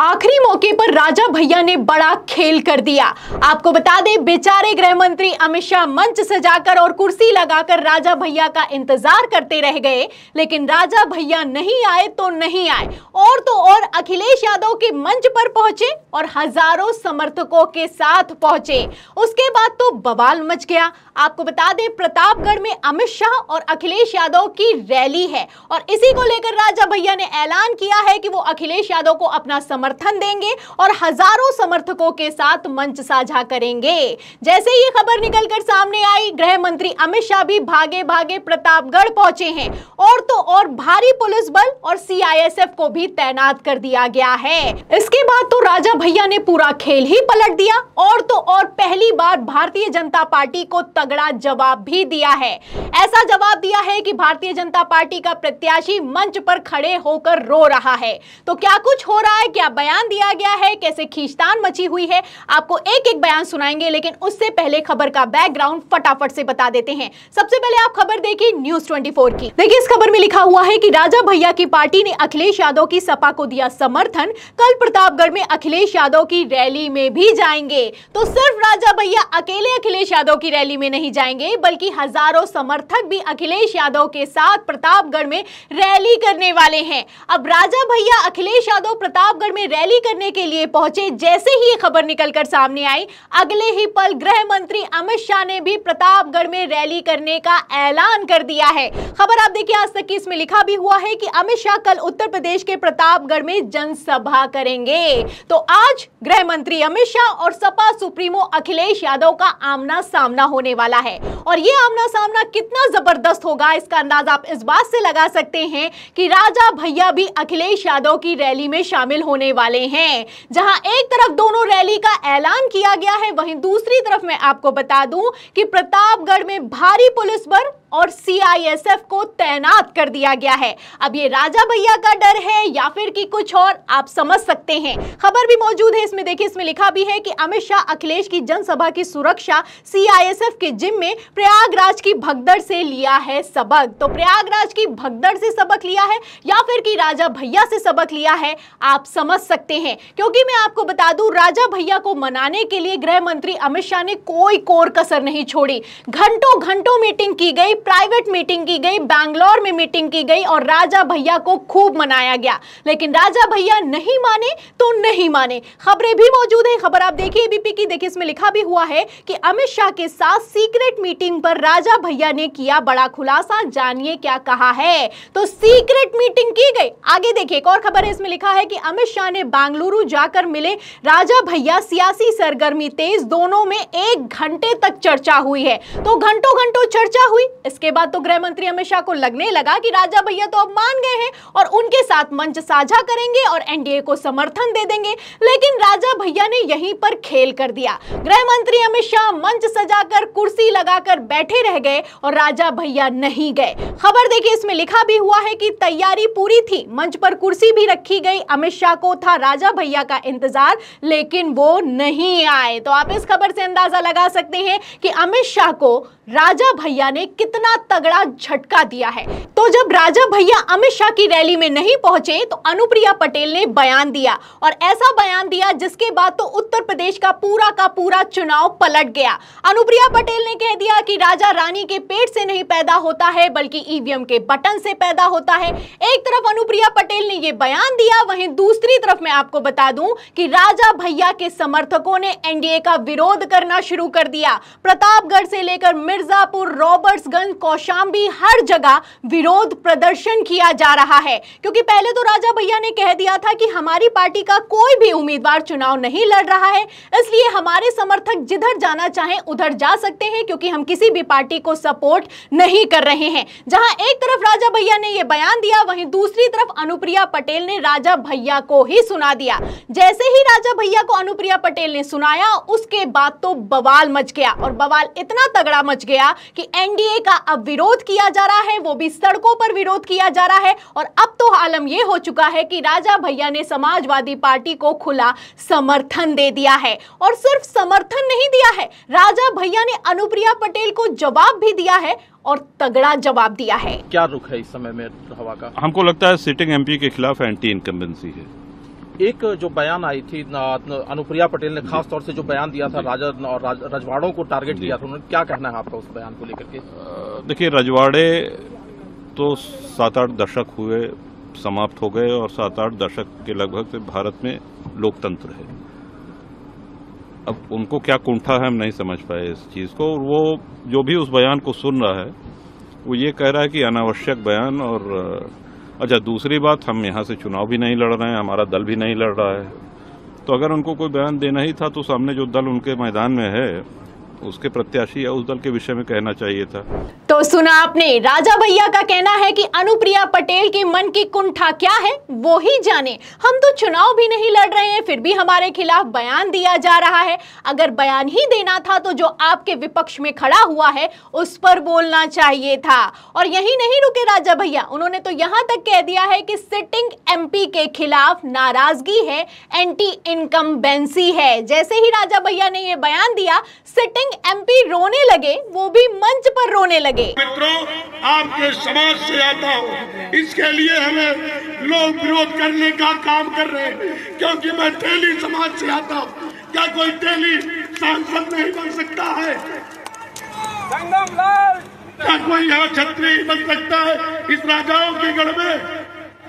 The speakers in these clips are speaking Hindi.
आखिरी मौके पर राजा भैया ने बड़ा खेल कर दिया आपको बता दें बेचारे गृह मंत्री अमित शाह मंच सजाकर और कुर्सी लगाकर राजा भैया का इंतजार करते रह गए लेकिन राजा भैया नहीं आए तो नहीं आए और तो अखिलेश यादव के मंच पर पहुंचे और हजारों समर्थकों के साथ पहुंचे उसके बाद तो बवाल मच गया आपको बता दें प्रतापगढ़ में अमित शाह और अखिलेश यादव की रैली है और इसी को लेकर राजा भैया ने ऐलान किया है कि वो अखिलेश यादव को अपना समर्थन देंगे और हजारों समर्थकों के साथ मंच साझा करेंगे जैसे ये खबर निकलकर सामने आई गृह मंत्री अमित शाह भी भागे भागे प्रतापगढ़ पहुंचे हैं और तो और भारी पुलिस बल और सीआईएसएफ को भी तैनात कर दिया किया गया है इसके बाद तो राजा भैया ने पूरा खेल ही पलट दिया और तो और पहली बार भारतीय जनता पार्टी को तगड़ा जवाब भी दिया है ऐसा जवाब दिया है कि भारतीय जनता पार्टी का प्रत्याशी मंच पर खड़े होकर रो रहा है तो क्या कुछ हो रहा है क्या बयान दिया गया है कैसे खींचतान मची हुई है आपको एक एक बयान सुनाएंगे लेकिन उससे पहले खबर का बैकग्राउंड फटाफट से बता देते हैं सबसे पहले आप खबर देखिए न्यूज ट्वेंटी की देखिए इस खबर में लिखा हुआ है की राजा भैया की पार्टी ने अखिलेश यादव की सपा को दिया सब समर्थन कल प्रतापगढ़ में अखिलेश यादव की रैली में भी जाएंगे तो सिर्फ राजा भैया अकेले अखिलेश यादव की रैली में नहीं जाएंगे बल्कि हजारों समर्थक भी अखिलेश यादव के साथ प्रतापगढ़ में रैली करने वाले हैं अब राजा भैया अखिलेश यादव प्रतापगढ़ में रैली करने के लिए पहुंचे जैसे ही ये खबर निकलकर सामने आई अगले ही पल गृह मंत्री अमित शाह ने भी प्रतापगढ़ में रैली करने का ऐलान कर दिया है खबर आप देखिए आज तक की इसमें लिखा भी हुआ है कि अमित शाह कल उत्तर प्रदेश के प्रतापगढ़ में प्रदर्शन सभा करेंगे तो आज गृह मंत्री अमित शाह और सपा सुप्रीमो अखिलेश यादव का आमना सामना होने वाला है और ये आमना सामना कितना जबरदस्त होगा इसका अंदाज आप इस बात से लगा सकते हैं कि राजा भैया भी अखिलेश यादव की रैली में शामिल होने वाले हैं जहां एक तरफ दोनों रैली का ऐलान किया गया है वहीं दूसरी तरफ मैं आपको बता दूं कि प्रतापगढ़ में भारी पुलिस बल और सीआईएसएफ को तैनात कर दिया गया है अब ये राजा भैया का डर है या फिर कि कुछ और आप समझ सकते हैं खबर भी मौजूद है इसमें देखिए इसमें लिखा भी है कि अमित शाह अखिलेश की जनसभा की सुरक्षा सीआईएसएफ के जिम में प्रयागराज की भगदड़ से लिया है सबक तो प्रयागराज की भगदड़ से सबक लिया है या फिर की राजा भैया से सबक लिया है आप समझ सकते हैं क्योंकि मैं आपको बता दू राजा भैया को मनाने के लिए गृह मंत्री अमित शाह ने कोई कोर कसर नहीं छोड़ी घंटों घंटों मीटिंग की गई प्राइवेट मीटिंग की गई बैंगलोर में मीटिंग की गई और राजा भैया को खूब मनाया गया लेकिन राजा भैया नहीं माने तो नहीं माने खबरें भी मौजूद है खबर आप देखिए बीपी की देखिए इसमें लिखा भी हुआ है कि अमित शाह के साथ सीक्रेट मीटिंग पर राजा भैया ने किया बड़ा खुलासा जानिए क्या कहा है तो सीक्रेट मीटिंग की गई आगे देखिए एक और खबर है इसमें लिखा है कि अमित शाह ने बेंगलुरु जाकर मिले राजा भैया सियासी सरगर्मी तेज दोनों में एक घंटे तक चर्चा हुई है तो घंटों घंटों चर्चा हुई इसके बाद तो गृह मंत्री अमित शाह को लगने लगा कि राजा भैया तो अब मान गए हैं और उनके साथ मंच साझा करेंगे और एनडीए को समर्थन दे देंगे लेकिन राजा भैया ने यहीं पर खेल कर दिया गृह मंत्री अमित शाह मंच सजाकर कुर्सी लगाकर बैठे रह गए और राजा भैया नहीं गए खबर देखिए इसमें लिखा भी हुआ है कि तैयारी पूरी थी मंच पर कुर्सी भी रखी गई अमित शाह को था राजा भैया का इंतजार लेकिन वो नहीं आए तो आप इस खबर से अंदाजा लगा सकते हैं कि अमित शाह को राजा भैया ने कितना तगड़ा झटका दिया है तो जब राजा भैया अमित शाह की रैली में नहीं पहुंचे तो अनुप्रिया पटेल ने बयान दिया और ऐसा बयान दिया जिसके बाद तो उत्तर प्रदेश का पूरा का पूरा चुनाव पलट गया अनुप्रिया पटेल ने कह दिया कि राजा रानी के पेट से नहीं पैदा होता है बल्कि ईवीएम के बटन से पैदा होता है एक तरफ अनुप्रिया पटेल ने यह बयान दिया वहीं दूसरी तरफ मैं आपको बता दूं कि राजा भैया के समर्थकों ने एनडीए का विरोध करना शुरू कर दिया प्रतापगढ़ से लेकर मिर्च मिर्जापुर रॉबर्ट्सगंज कौशाम्बी हर जगह विरोध प्रदर्शन किया जा रहा है क्योंकि पहले तो राजा भैया ने कह दिया था कि हमारी पार्टी का कोई भी उम्मीदवार चुनाव नहीं लड़ रहा है इसलिए हमारे समर्थक जिधर जाना चाहें उधर जा सकते हैं क्योंकि हम किसी भी पार्टी को सपोर्ट नहीं कर रहे हैं जहां एक तरफ राजा भैया ने यह बयान दिया वहीं दूसरी तरफ अनुप्रिया पटेल ने राजा भैया को ही सुना दिया जैसे ही राजा भैया को अनुप्रिया पटेल ने सुनाया उसके बाद तो बवाल मच गया और बवाल इतना तगड़ा मच पहुंच गया कि एनडीए का अब विरोध किया जा रहा है वो भी सड़कों पर विरोध किया जा रहा है और अब तो आलम यह हो चुका है कि राजा भैया ने समाजवादी पार्टी को खुला समर्थन दे दिया है और सिर्फ समर्थन नहीं दिया है राजा भैया ने अनुप्रिया पटेल को जवाब भी दिया है और तगड़ा जवाब दिया है क्या रुख है इस समय में हवा का हमको लगता है सिटिंग एमपी के खिलाफ एंटी इनकम्बेंसी है एक जो बयान आई थी अनुप्रिया पटेल ने खास तौर से जो बयान दिया था राजा और रजवाड़ों को टारगेट किया था उन्होंने क्या कहना है आपका उस बयान को लेकर के देखिए रजवाड़े तो सात आठ दशक हुए समाप्त हो गए और सात आठ दशक के लगभग भारत में लोकतंत्र है अब उनको क्या कुंठा है हम नहीं समझ पाए इस चीज़ को और वो जो भी उस बयान को सुन रहा है वो ये कह रहा है कि अनावश्यक बयान और अच्छा दूसरी बात हम यहाँ से चुनाव भी नहीं लड़ रहे हैं हमारा दल भी नहीं लड़ रहा है तो अगर उनको कोई बयान देना ही था तो सामने जो दल उनके मैदान में है उसके प्रत्याशी या उस दल के विषय में कहना चाहिए था तो सुना आपने राजा भैया का कहना है कि अनुप्रिया पटेल के मन की कुंठा क्या है वो ही जाने हम तो चुनाव भी नहीं लड़ रहे हैं फिर भी हमारे खिलाफ बयान दिया जा रहा है अगर बयान ही देना था तो जो आपके विपक्ष में खड़ा हुआ है उस पर बोलना चाहिए था और यही नहीं रुके राजा भैया उन्होंने तो यहाँ तक कह दिया है कि सिटिंग एम के खिलाफ नाराजगी है एंटी इनकम है जैसे ही राजा भैया ने यह बयान दिया सिटिंग सिंह एमपी रोने लगे वो भी मंच पर रोने लगे मित्रों आपके समाज से आता हूँ इसके लिए हमें लोग विरोध करने का काम कर रहे हैं क्योंकि मैं टेली समाज से आता हूँ क्या कोई टेली सांसद नहीं बन सकता है क्या कोई यहाँ छत्री बन सकता है इस राजाओं के गढ़ में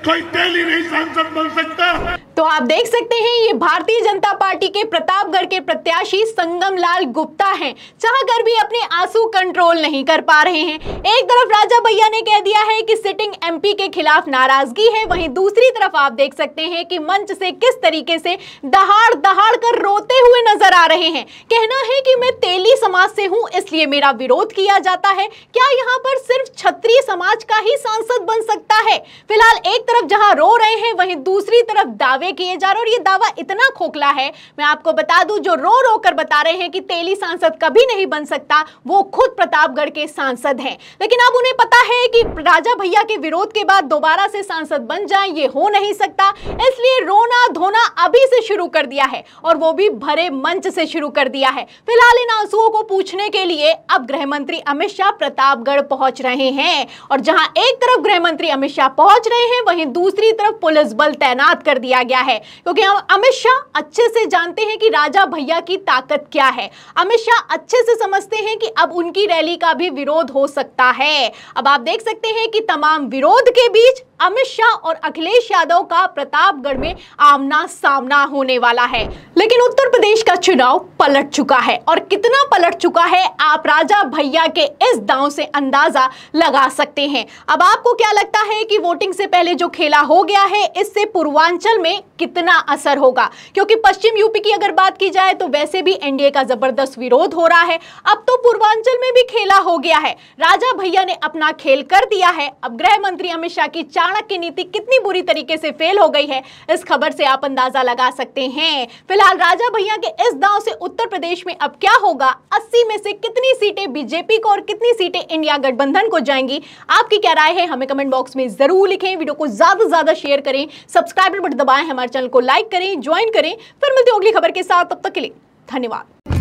कोई दिल्ली नहीं सांसद बन सकता तो आप देख सकते हैं ये भारतीय जनता पार्टी के प्रतापगढ़ के प्रत्याशी संगम लाल गुप्ता हैं चाह कर भी अपने आंसू कंट्रोल नहीं कर पा रहे हैं एक तरफ राजा भैया ने कह दिया है कि सिटिंग एमपी के खिलाफ नाराजगी है वहीं दूसरी तरफ आप देख सकते हैं कि मंच से किस तरीके से दहाड़ दहाड़ कर रोते हुए नजर आ रहे हैं कहना है कि मैं तेली समाज से हूँ इसलिए मेरा विरोध किया जाता है क्या यहाँ पर सिर्फ छत्री समाज का ही सांसद बन सकता है फिलहाल एक तरफ जहां रो रहे हैं वहीं दूसरी तरफ दावे किए जा रहे और ये दावा इतना खोखला है मैं आपको बता दूं जो रो रो कर बता रहे हैं कि तेली सांसद कभी नहीं बन सकता वो खुद प्रतापगढ़ के सांसद हैं लेकिन अब उन्हें पता है कि राजा भैया के विरोध के बाद दोबारा से सांसद बन जाए ये हो नहीं सकता इसलिए रोना धोना अभी से शुरू कर दिया है और वो भी भरे मंच से शुरू कर दिया है फिलहाल इन आंसुओं को पूछने के लिए अब गृह मंत्री अमित शाह प्रतापगढ़ पहुंच रहे हैं और जहां एक तरफ गृह मंत्री अमित शाह शाह पहुंच रहे हैं वहीं दूसरी तरफ पुलिस बल तैनात कर दिया गया है क्योंकि हम अमित शाह अच्छे से जानते हैं कि राजा भैया की ताकत क्या है अमित शाह अच्छे से समझते हैं कि अब उनकी रैली का भी विरोध हो सकता है अब आप देख सकते हैं कि तमाम विरोध के बीच अमित शाह और अखिलेश यादव का प्रतापगढ़ में आमना सामना होने वाला है लेकिन उत्तर प्रदेश का चुनाव पलट चुका है और कितना पलट चुका है आप राजा भैया के इस दांव से अंदाजा लगा सकते हैं अब आपको क्या लगता है कि वोटिंग से पहले जो खेला हो गया है इससे पूर्वांचल में कितना असर होगा क्योंकि पश्चिम यूपी की अगर बात की जाए तो वैसे भी एनडीए का जबरदस्त विरोध हो रहा है अब तो पूर्वांचल में भी खेला हो गया है राजा भैया ने अपना खेल कर दिया है अब गृह मंत्री अमित शाह की चार चाणक्य की नीति कितनी बुरी तरीके से फेल हो गई है इस खबर से आप अंदाजा लगा सकते हैं फिलहाल राजा भैया के इस दाव से उत्तर प्रदेश में अब क्या होगा अस्सी में से कितनी सीटें बीजेपी को और कितनी सीटें इंडिया गठबंधन को जाएंगी आपकी क्या राय है हमें कमेंट बॉक्स में जरूर लिखें वीडियो को ज्यादा से ज्यादा शेयर करें सब्सक्राइब बटन दबाएं हमारे चैनल को लाइक करें ज्वाइन करें फिर मिलते अगली खबर के साथ तब तक के लिए धन्यवाद